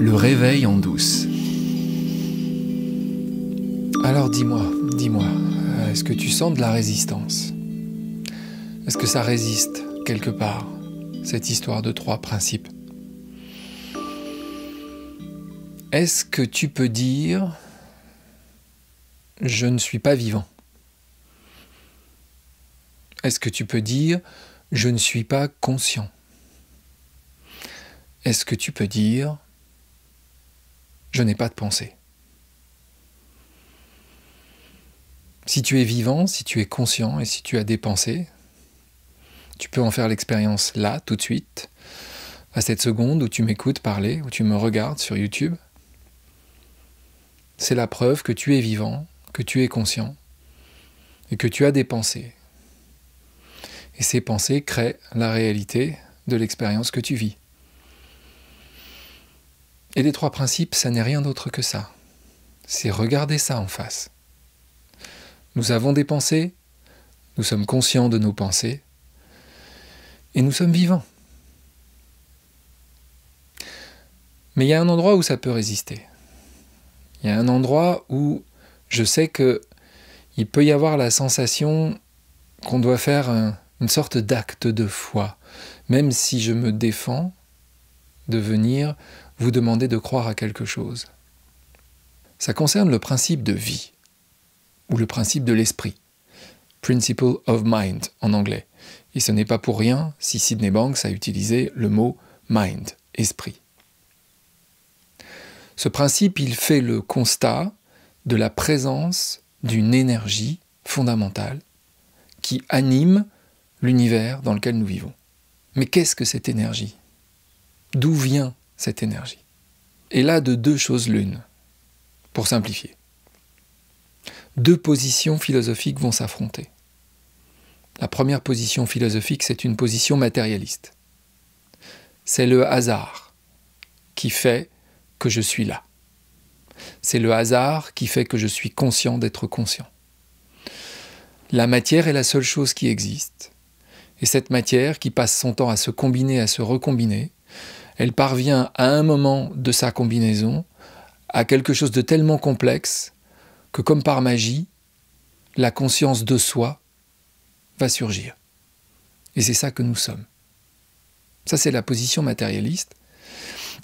le réveil en douce. Alors dis-moi, dis-moi, est-ce que tu sens de la résistance Est-ce que ça résiste quelque part, cette histoire de trois principes Est-ce que tu peux dire ⁇ je ne suis pas vivant ⁇ Est-ce que tu peux dire ⁇ je ne suis pas conscient ⁇ Est-ce que tu peux dire ⁇ je n'ai pas de pensée. Si tu es vivant, si tu es conscient et si tu as des pensées, tu peux en faire l'expérience là, tout de suite, à cette seconde où tu m'écoutes parler, où tu me regardes sur YouTube. C'est la preuve que tu es vivant, que tu es conscient et que tu as des pensées. Et ces pensées créent la réalité de l'expérience que tu vis. Et les trois principes, ça n'est rien d'autre que ça. C'est regarder ça en face. Nous avons des pensées, nous sommes conscients de nos pensées, et nous sommes vivants. Mais il y a un endroit où ça peut résister. Il y a un endroit où je sais que il peut y avoir la sensation qu'on doit faire une sorte d'acte de foi, même si je me défends, de venir vous demander de croire à quelque chose. Ça concerne le principe de vie, ou le principe de l'esprit, Principle of Mind en anglais. Et ce n'est pas pour rien si Sidney Banks a utilisé le mot mind, esprit. Ce principe, il fait le constat de la présence d'une énergie fondamentale qui anime l'univers dans lequel nous vivons. Mais qu'est-ce que cette énergie D'où vient cette énergie Et là, de deux choses l'une, pour simplifier. Deux positions philosophiques vont s'affronter. La première position philosophique, c'est une position matérialiste. C'est le hasard qui fait que je suis là. C'est le hasard qui fait que je suis conscient d'être conscient. La matière est la seule chose qui existe. Et cette matière qui passe son temps à se combiner, à se recombiner, elle parvient à un moment de sa combinaison à quelque chose de tellement complexe que comme par magie, la conscience de soi va surgir. Et c'est ça que nous sommes. Ça, c'est la position matérialiste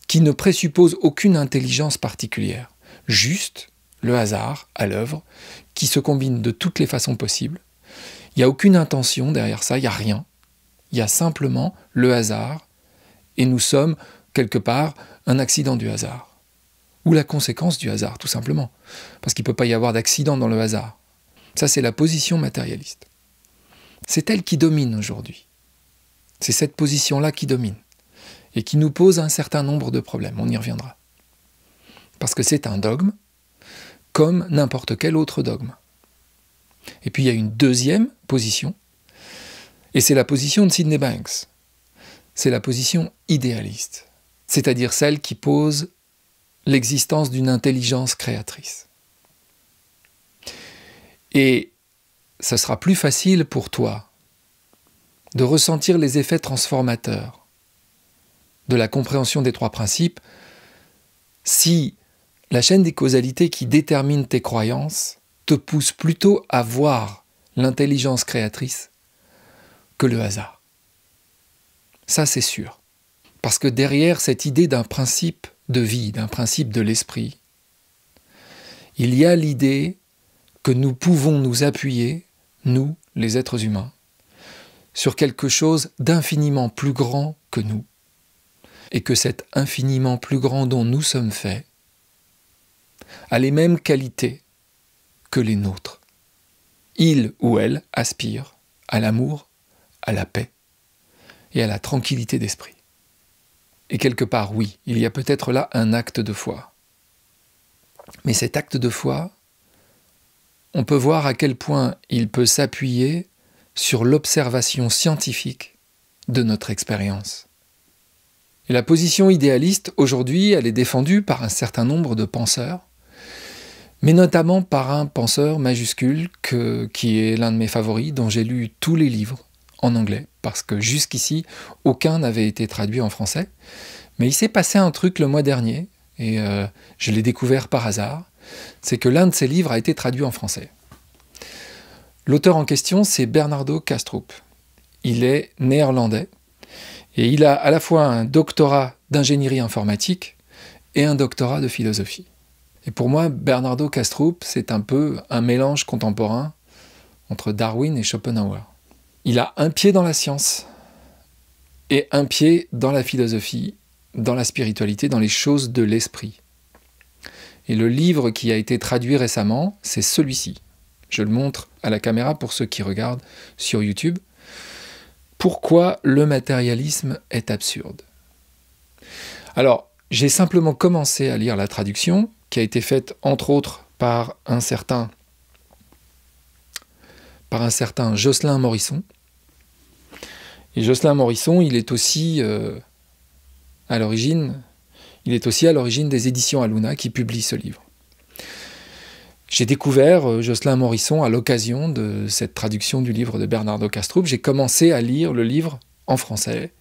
qui ne présuppose aucune intelligence particulière, juste le hasard à l'œuvre qui se combine de toutes les façons possibles. Il n'y a aucune intention derrière ça, il n'y a rien. Il y a simplement le hasard et nous sommes, quelque part, un accident du hasard. Ou la conséquence du hasard, tout simplement. Parce qu'il ne peut pas y avoir d'accident dans le hasard. Ça, c'est la position matérialiste. C'est elle qui domine aujourd'hui. C'est cette position-là qui domine et qui nous pose un certain nombre de problèmes. On y reviendra. Parce que c'est un dogme, comme n'importe quel autre dogme. Et puis il y a une deuxième position, et c'est la position de Sidney Banks c'est la position idéaliste, c'est-à-dire celle qui pose l'existence d'une intelligence créatrice. Et ce sera plus facile pour toi de ressentir les effets transformateurs de la compréhension des trois principes si la chaîne des causalités qui détermine tes croyances te pousse plutôt à voir l'intelligence créatrice que le hasard. Ça, c'est sûr. Parce que derrière cette idée d'un principe de vie, d'un principe de l'esprit, il y a l'idée que nous pouvons nous appuyer, nous, les êtres humains, sur quelque chose d'infiniment plus grand que nous, et que cet infiniment plus grand dont nous sommes faits a les mêmes qualités que les nôtres. Il ou elle aspire à l'amour, à la paix et à la tranquillité d'esprit. Et quelque part, oui, il y a peut-être là un acte de foi. Mais cet acte de foi, on peut voir à quel point il peut s'appuyer sur l'observation scientifique de notre expérience. Et la position idéaliste, aujourd'hui, elle est défendue par un certain nombre de penseurs, mais notamment par un penseur majuscule qui est l'un de mes favoris, dont j'ai lu tous les livres, en anglais, parce que jusqu'ici, aucun n'avait été traduit en français. Mais il s'est passé un truc le mois dernier, et euh, je l'ai découvert par hasard, c'est que l'un de ses livres a été traduit en français. L'auteur en question, c'est Bernardo Kastrup. Il est néerlandais, et il a à la fois un doctorat d'ingénierie informatique et un doctorat de philosophie. Et pour moi, Bernardo Kastrup, c'est un peu un mélange contemporain entre Darwin et Schopenhauer il a un pied dans la science et un pied dans la philosophie, dans la spiritualité, dans les choses de l'esprit. Et le livre qui a été traduit récemment, c'est celui-ci. Je le montre à la caméra pour ceux qui regardent sur YouTube. Pourquoi le matérialisme est absurde Alors, j'ai simplement commencé à lire la traduction qui a été faite entre autres par un certain par un certain Jocelyn Morisson et Jocelyn Morisson, il est aussi euh, à l'origine, il est aussi à l'origine des éditions Aluna qui publient ce livre. J'ai découvert euh, Jocelyn Morisson à l'occasion de cette traduction du livre de Bernardo Castroup. J'ai commencé à lire le livre en français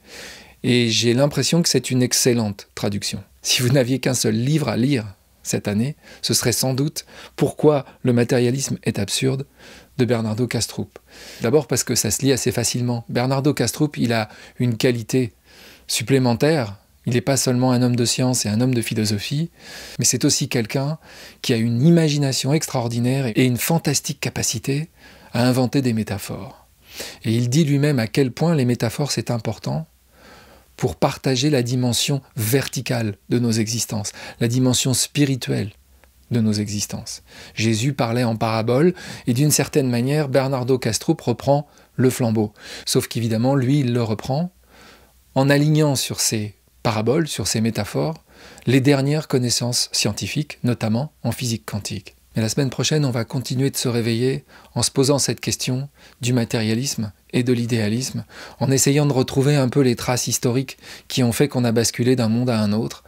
et j'ai l'impression que c'est une excellente traduction. Si vous n'aviez qu'un seul livre à lire cette année, ce serait sans doute Pourquoi le matérialisme est absurde de Bernardo Castrup. D'abord parce que ça se lit assez facilement. Bernardo Castrup, il a une qualité supplémentaire. Il n'est pas seulement un homme de science et un homme de philosophie, mais c'est aussi quelqu'un qui a une imagination extraordinaire et une fantastique capacité à inventer des métaphores. Et il dit lui-même à quel point les métaphores c'est important pour partager la dimension verticale de nos existences, la dimension spirituelle de nos existences. Jésus parlait en parabole et d'une certaine manière, Bernardo Castrup reprend le flambeau. Sauf qu'évidemment, lui, il le reprend en alignant sur ses paraboles, sur ses métaphores, les dernières connaissances scientifiques, notamment en physique quantique. Mais la semaine prochaine, on va continuer de se réveiller en se posant cette question du matérialisme et de l'idéalisme, en essayant de retrouver un peu les traces historiques qui ont fait qu'on a basculé d'un monde à un autre,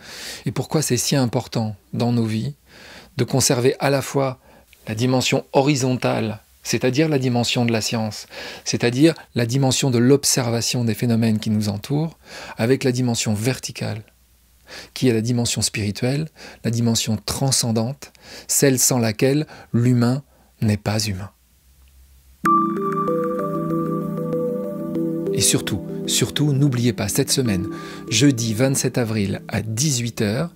et pourquoi c'est si important dans nos vies de conserver à la fois la dimension horizontale, c'est-à-dire la dimension de la science, c'est-à-dire la dimension de l'observation des phénomènes qui nous entourent, avec la dimension verticale, qui est la dimension spirituelle, la dimension transcendante, celle sans laquelle l'humain n'est pas humain. Et surtout, surtout, n'oubliez pas cette semaine, jeudi 27 avril à 18h,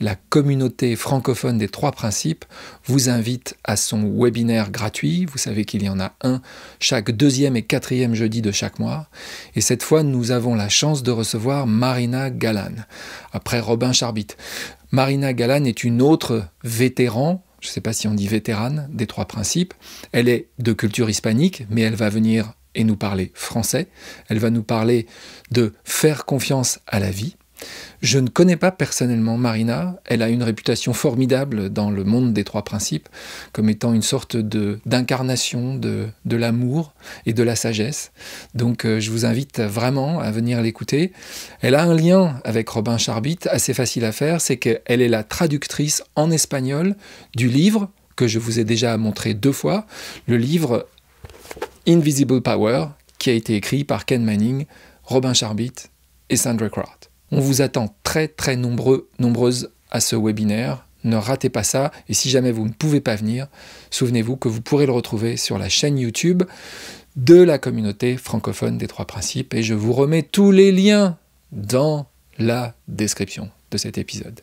la communauté francophone des trois principes vous invite à son webinaire gratuit. Vous savez qu'il y en a un chaque deuxième et quatrième jeudi de chaque mois. Et cette fois, nous avons la chance de recevoir Marina Galan, après Robin Charbit. Marina Galan est une autre vétéran je ne sais pas si on dit vétérane des trois principes. Elle est de culture hispanique, mais elle va venir et nous parler français. Elle va nous parler de faire confiance à la vie. Je ne connais pas personnellement Marina, elle a une réputation formidable dans le monde des trois principes, comme étant une sorte d'incarnation de, l'amour et de la sagesse. Donc euh, je vous invite vraiment à venir l'écouter. Elle a un lien avec Robin Charbit assez facile à faire, c'est qu'elle est la traductrice en espagnol du livre que je vous ai déjà montré deux fois, le livre Invisible Power, qui a été écrit par Ken Manning, Robin Charbit et Sandra Kraut. On vous attend très très nombreux, nombreuses à ce webinaire. Ne ratez pas ça. Et si jamais vous ne pouvez pas venir, souvenez-vous que vous pourrez le retrouver sur la chaîne YouTube de la communauté francophone des Trois Principes. Et je vous remets tous les liens dans la description de cet épisode.